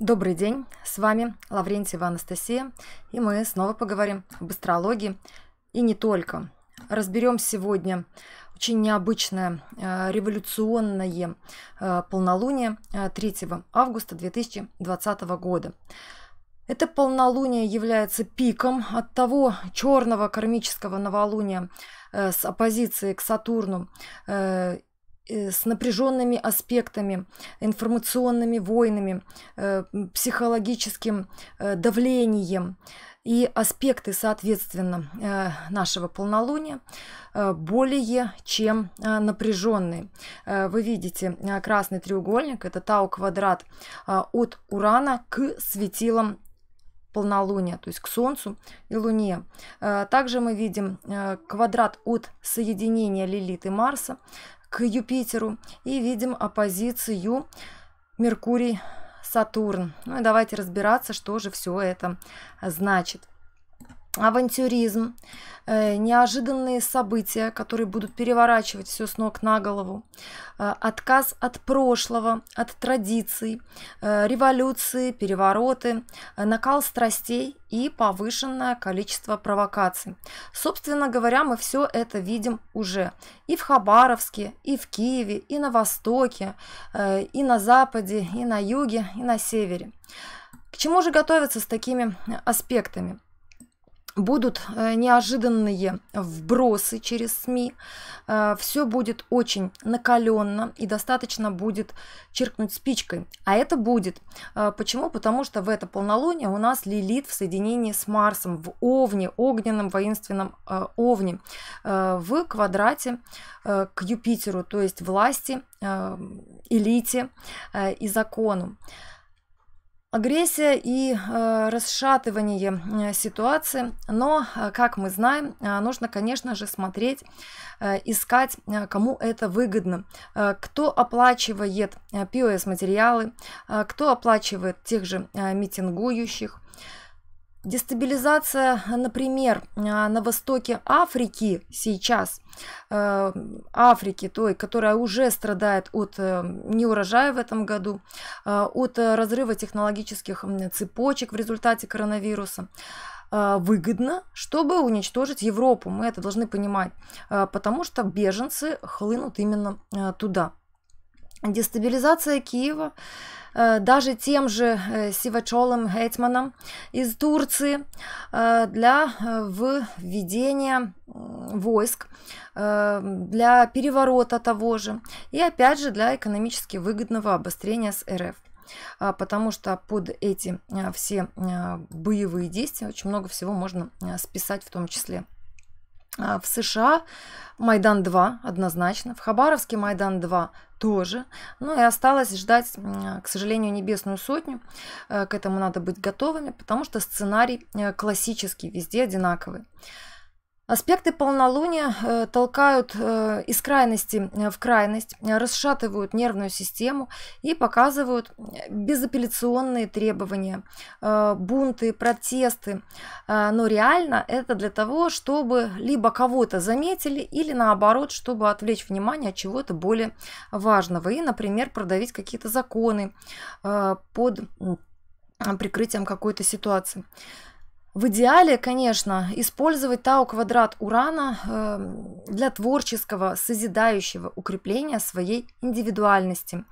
Добрый день, с вами Лаврентьева Анастасия, и мы снова поговорим об астрологии и не только. Разберем сегодня очень необычное э, революционное э, полнолуние 3 э, августа 2020 года. Это полнолуние является пиком от того черного кармического новолуния с оппозицией к Сатурну Э, с напряженными аспектами, информационными войнами, э, психологическим э, давлением и аспекты, соответственно, нашего полнолуния более чем напряженные. Вы видите красный треугольник, это тау-квадрат от Урана к светилам полнолуния, то есть к Солнцу и Луне. Также мы видим квадрат от соединения Лилит и Марса к Юпитеру и видим оппозицию Меркурий-Сатурн. Ну и давайте разбираться, что же все это значит авантюризм, э, неожиданные события, которые будут переворачивать все с ног на голову, э, отказ от прошлого, от традиций, э, революции, перевороты, накал страстей и повышенное количество провокаций. Собственно говоря, мы все это видим уже и в Хабаровске, и в Киеве, и на Востоке, и на Западе, и на Юге, и на Севере. К чему же готовиться с такими аспектами? будут э, неожиданные вбросы через СМИ, э, все будет очень накаленно и достаточно будет черкнуть спичкой. А это будет. Э, почему? Потому что в это полнолуние у нас лилит в соединении с Марсом в Овне, огненном воинственном Овне, в квадрате к Юпитеру, то есть власти, элите и закону агрессия и э, расшатывание э, ситуации. Но, э, как мы знаем, э, нужно, конечно же, смотреть, э, искать, кому это выгодно, э, кто оплачивает POS-материалы, э, кто оплачивает тех же э, митингующих. Дестабилизация, например, а, на востоке Африки сейчас, э, Африки, той, которая уже страдает от э, неурожая в этом году, э, от разрыва технологических цепочек в результате коронавируса, выгодно, чтобы уничтожить Европу. Мы это должны понимать, потому что беженцы хлынут именно туда. Дестабилизация Киева э, даже тем же э, Сивачолом Гетманом из Турции э, для введения войск, для переворота того же и опять же для экономически выгодного обострения с РФ а, потому что под эти все боевые действия очень много всего можно списать в том числе а, в США Майдан-2 однозначно, в Хабаровске Майдан-2 тоже. Ну и осталось ждать, к сожалению, Небесную Сотню. Э, к этому надо быть готовыми, потому что сценарий э, классический, везде одинаковый. Аспекты полнолуния э, толкают э, из крайности в крайность, расшатывают нервную систему и показывают безапелляционные требования, э, бунты, протесты. Но реально это для того, чтобы либо кого-то заметили, или наоборот, чтобы отвлечь внимание от чего-то более важного и, например, продавить какие-то законы под прикрытием какой-то ситуации. В идеале, конечно, использовать тау-квадрат урана э, для творческого, созидающего укрепления своей индивидуальности,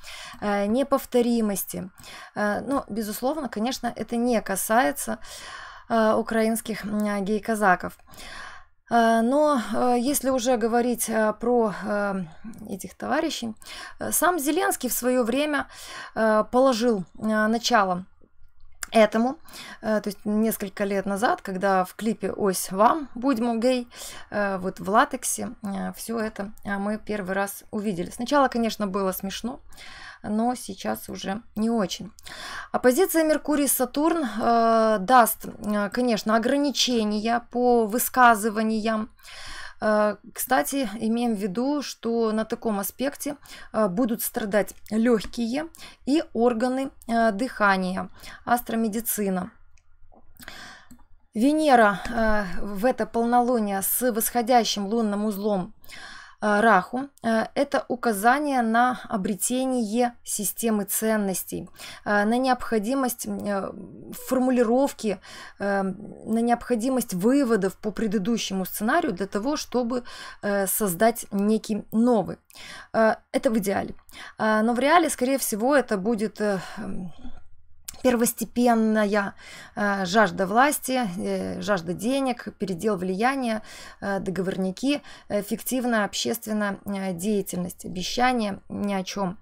э, неповторимости. Э, но, безусловно, конечно, это не касается украинских гей-казаков. Но если уже говорить про этих товарищей, сам Зеленский в свое время положил начало этому, э, то есть несколько лет назад, когда в клипе «Ось вам, будьмо гей», э, вот в латексе, э, все это а, мы первый раз увидели. Сначала, конечно, было смешно, но сейчас уже не очень. Оппозиция Меркурий-Сатурн даст, конечно, ограничения по высказываниям, Э, кстати, имеем в виду, что на таком аспекте э, будут страдать легкие и органы э, дыхания, астромедицина. Венера в это полнолуние с восходящим лунным узлом – Э, раху э, – это указание на обретение системы ценностей, э, на необходимость формулировки, на необходимость выводов по предыдущему сценарию для того, чтобы создать некий новый. Это в идеале. Но в реале, скорее всего, это будет первостепенная э, жажда власти, э, жажда денег, передел влияния, э, договорники, фиктивная общественная деятельность, обещания ни о чем.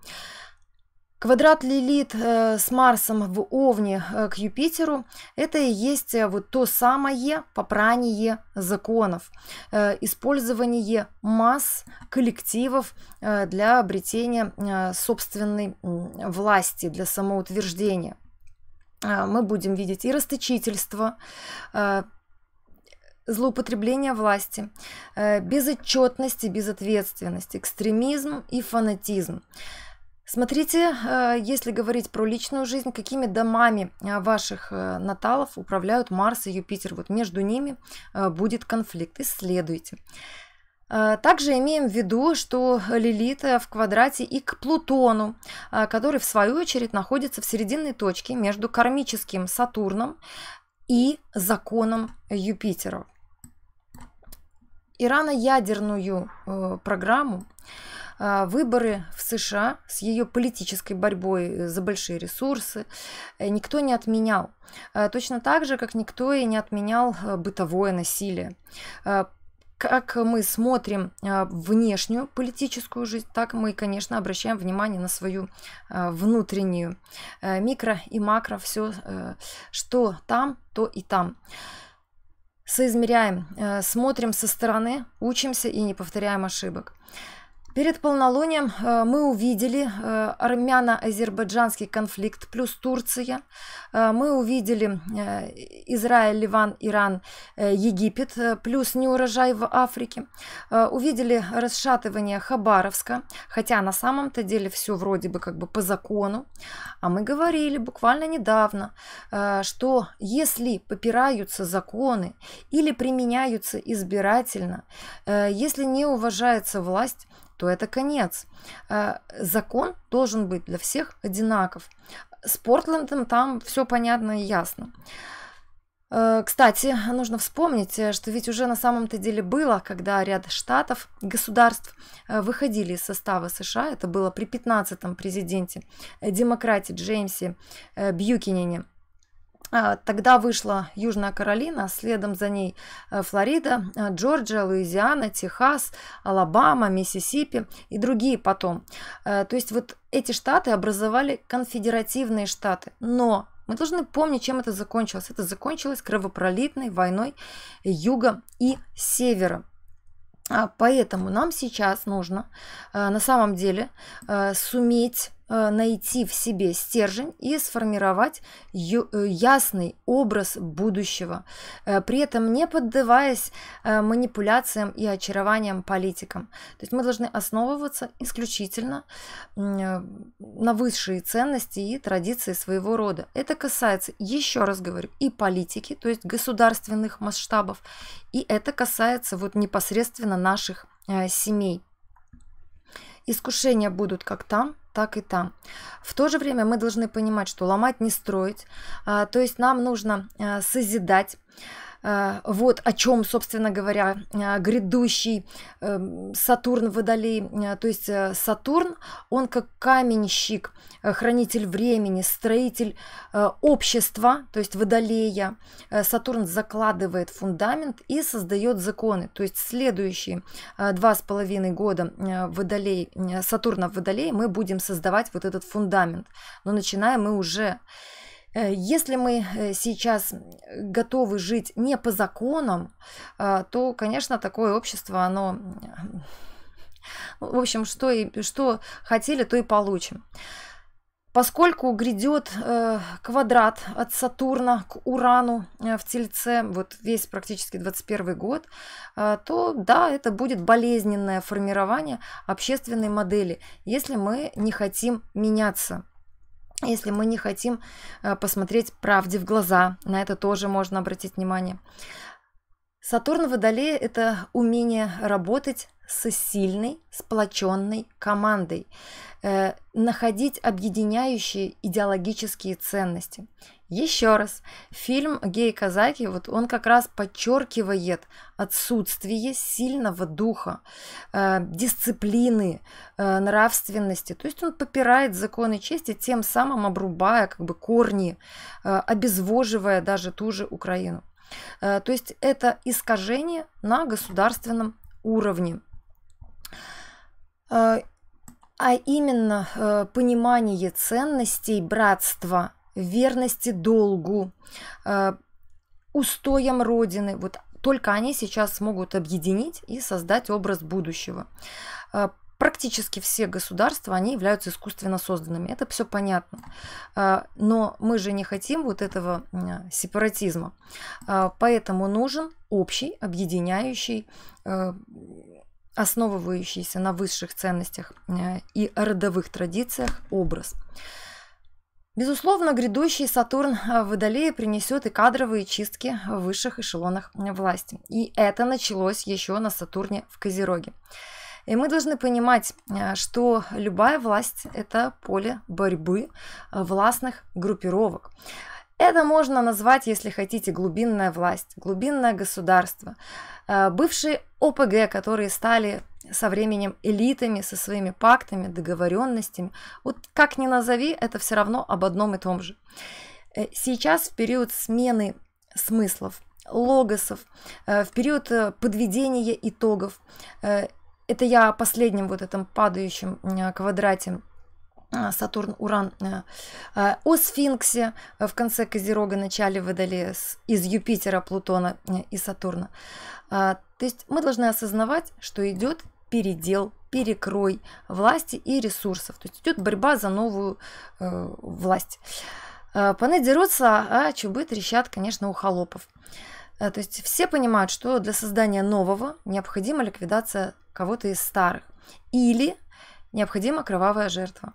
Квадрат Лилит с Марсом в Овне к Юпитеру – это и есть вот то самое попрание законов, использование масс коллективов для обретения собственной власти, для самоутверждения. А, мы будем видеть и расточительство, а, злоупотребление власти, а, безотчетность и безответственность, экстремизм и фанатизм. Смотрите, если говорить про личную жизнь, какими домами ваших наталов управляют Марс и Юпитер. Вот между ними будет конфликт. Исследуйте. Э, также имеем в виду, что Лилит в квадрате и к Плутону, э, который в свою очередь находится в серединной точке между кармическим Сатурном и законом Юпитера. Ирано-ядерную э, программу выборы в США с ее политической борьбой за большие ресурсы никто не отменял. Точно так же, как никто и не отменял бытовое насилие как мы смотрим а, внешнюю политическую жизнь, так мы, конечно, обращаем внимание на свою а, внутреннюю э, микро и макро, все, э, что там, то и там. Соизмеряем, э, смотрим со стороны, учимся и не повторяем ошибок. Перед полнолунием э, мы увидели э, армяно-азербайджанский конфликт плюс Турция. Э, мы увидели Израиль, Ливан, Иран, Египет плюс неурожай в Африке. Увидели расшатывание Хабаровска, хотя на самом-то деле все вроде бы как бы по закону. А мы говорили буквально недавно, что если попираются законы или применяются избирательно, если не уважается власть, то это конец. Э, закон должен быть для всех одинаков. С Портлендом там все понятно и ясно. Э, кстати, нужно вспомнить, э, что ведь уже на самом-то деле было, когда ряд штатов, государств выходили из состава США. Это было при 15-м президенте демократии Джеймсе Бьюкинене. А, тогда вышла Южная Каролина, следом за ней э, Флорида, э, Джорджия, Луизиана, Техас, Алабама, Миссисипи и другие потом. Э, то есть вот эти штаты образовали конфедеративные штаты, но мы должны помнить, чем это закончилось. Это закончилось кровопролитной войной юга и севера. А поэтому нам сейчас нужно на самом деле суметь Э, найти в себе стержень и сформировать э, ясный образ будущего, э, при этом не поддаваясь манипуляциям и очарованиям политикам. То есть мы должны основываться исключительно на высшие ценности и традиции своего рода. Это касается, еще раз говорю, и политики, то есть государственных масштабов, и это касается вот непосредственно наших семей. Искушения будут как там, так и там. В то же время мы должны понимать, что ломать не строить, а, то есть нам нужно а, созидать, а, вот о чем, собственно говоря, а, грядущий эм, Сатурн Водолей. А, то есть э, Сатурн, он как каменщик, э, хранитель времени, строитель э, общества, то есть Водолея. Сатурн закладывает фундамент и создает законы. То есть следующие два с половиной года Водолей, Сатурна в Водолее мы будем создавать вот этот фундамент. Но начинаем мы уже Э, если мы э, сейчас готовы жить не по законам, а, то, конечно, такое общество, оно... В общем, что, и, что хотели, то и получим. Поскольку грядет э, квадрат от Сатурна к Урану э, в Тельце, вот весь практически 21 год, э, то да, это будет болезненное формирование общественной модели, если мы не хотим меняться. Если мы не хотим э, посмотреть правде в глаза, на это тоже можно обратить внимание. Сатурн в Водолее – это умение работать с сильной, сплоченной командой, э, находить объединяющие идеологические ценности. Еще раз, фильм «Гей казаки» вот он как раз подчеркивает отсутствие сильного духа, э, дисциплины, э, нравственности. То есть он попирает законы чести, тем самым обрубая как бы корни, э, обезвоживая даже ту же Украину. Э, то есть это искажение на государственном уровне. Э, а именно э, понимание ценностей братства, верности долгу, э, устоям Родины. Вот только они сейчас смогут объединить и создать образ будущего. Практически все государства, они являются искусственно созданными. Это все понятно. Но мы же не хотим вот этого сепаратизма. Поэтому нужен общий, объединяющий основывающийся на высших ценностях э, и родовых традициях образ. Безусловно, грядущий Сатурн э, в Водолее принесет и кадровые чистки в высших эшелонах власти. И это началось еще на Сатурне в Козероге. И мы должны понимать, э, что любая власть – это поле борьбы властных группировок. Это можно назвать, если хотите, глубинная власть, глубинное государство. Э, бывшие ОПГ, которые стали со временем элитами, со своими пактами, договоренностями. Вот как ни назови, это все равно об одном и том же. Э, сейчас в период смены смыслов, логосов, э, в период подведения итогов, это я последним вот этом падающим квадрате а, Сатурн-Уран э, э, о Сфинксе э, в конце Козерога, начале выдали из Юпитера, Плутона и Сатурна. А, то есть мы должны осознавать, что идет передел, перекрой власти и ресурсов. То есть идет борьба за новую власть. Паны дерутся, а чубы трещат, конечно, у холопов. То есть все понимают, что для создания нового необходима ликвидация кого-то из старых или необходима кровавая жертва.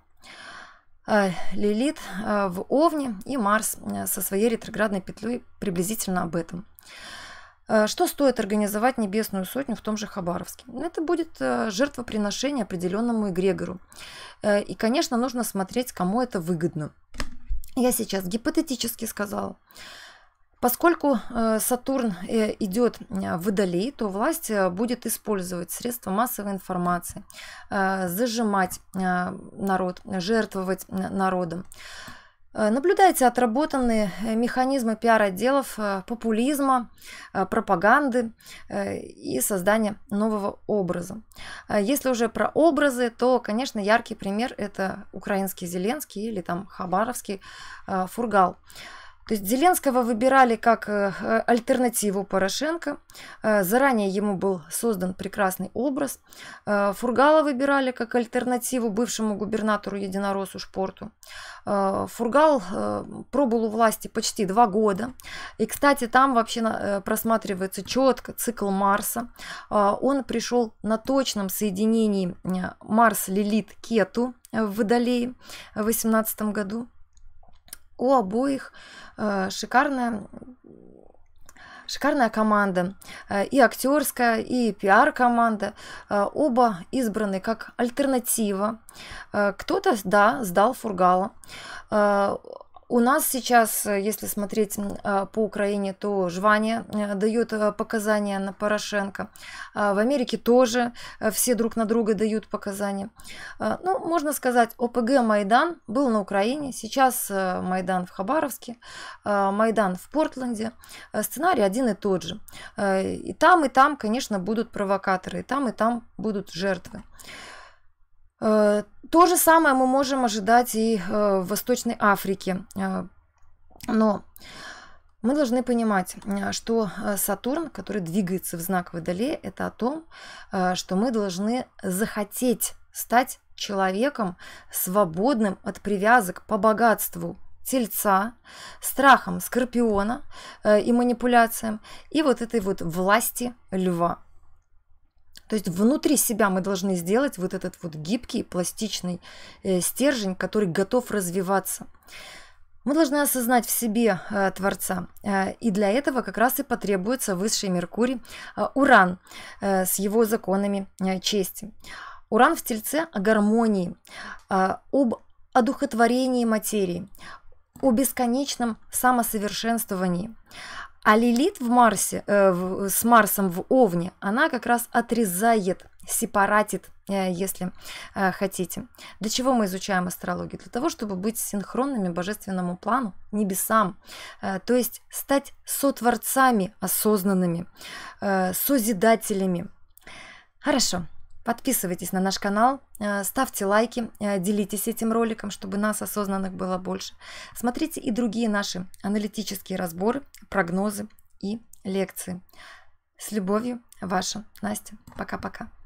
Э, лилит э, в Овне и Марс э, со своей ретроградной петлей приблизительно об этом. Что стоит организовать Небесную Сотню в том же Хабаровске? Это будет жертвоприношение определенному эгрегору. И, конечно, нужно смотреть, кому это выгодно. Я сейчас гипотетически сказала. Поскольку э, Сатурн э, идет э, в Водолей, то власть будет использовать средства массовой информации, зажимать народ, жертвовать народом. Наблюдайте отработанные механизмы пиар-отделов, популизма, пропаганды и создания нового образа. Если уже про образы, то, конечно, яркий пример – это украинский Зеленский или там хабаровский Фургал. То есть Зеленского выбирали как э, э, альтернативу Порошенко. Э, заранее ему был создан прекрасный образ. Фургала выбирали как альтернативу бывшему губернатору Единороссу Шпорту. Фургал пробыл у власти почти два года. И, кстати, там вообще просматривается четко цикл Марса. Он пришел на точном соединении Марс-Лилит-Кету в Водолее в 18 году у обоих э, шикарная шикарная команда, э, и актерская, и пиар-команда, э, оба избраны как альтернатива. Кто-то, да, сдал Фургала, у нас сейчас, э, если смотреть а, по Украине, то жвание э, дает э, показания на Порошенко. А в Америке тоже все друг на друга дают показания. А, ну, можно сказать, ОПГ Майдан был на Украине, сейчас Майдан в Хабаровске, Майдан в Портленде. Сценарий один и тот же. И там, и там, конечно, будут провокаторы, и там, и там будут жертвы. Э, то же самое мы можем ожидать и э, в Восточной Африке. Э, но мы должны понимать, что Сатурн, который двигается в знак Водолея, это о том, что мы должны захотеть стать человеком, свободным от привязок по богатству тельца, страхом скорпиона и манипуляциям, и вот этой вот власти льва. То есть внутри себя мы должны сделать вот этот вот гибкий, пластичный э, стержень, который готов развиваться. Мы должны осознать в себе э, Творца. Э, и для этого как раз и потребуется высший Меркурий, э, Уран э, с его законами э, чести. Уран в Тельце о гармонии, э, об одухотворении материи, о бесконечном самосовершенствовании, а Лилит в Марсе, э, в, с Марсом в Овне, она как раз отрезает, сепаратит, э, если э, хотите. Для чего мы изучаем астрологию? Для того, чтобы быть синхронными божественному плану, небесам. Э, то есть стать сотворцами осознанными, э, созидателями. Хорошо. Подписывайтесь на наш канал, э, ставьте лайки, э, делитесь этим роликом, чтобы нас осознанных было больше. Смотрите и другие наши аналитические разборы, прогнозы и лекции. С любовью, ваша Настя. Пока-пока.